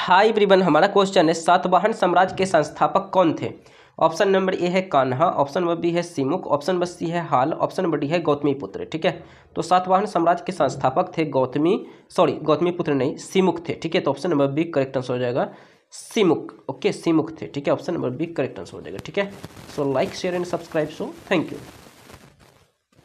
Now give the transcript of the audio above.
high ब्रिबन हमारा question है सातवाहन साम्राज्य के संस्थापक कौन थे ऑप्शन नंबर ए है कान्हा ऑप्शन नंबर बी है सिमुख ऑप्शन नंबर सी है हाल ऑप्शन नंबर डी है गौतमी पुत्र ठीक है तो सातवाहन साम्राज्य के संस्थापक थे गौतमी सॉरी गौतमी पुत्र नहीं सिमुख थे ठीक है तो option number B correct answer हो जाएगा सिमुख ओके सिमुख थे ठीक है option number B correct answer हो जाएगा ठीक है so like share and subscribe so thank you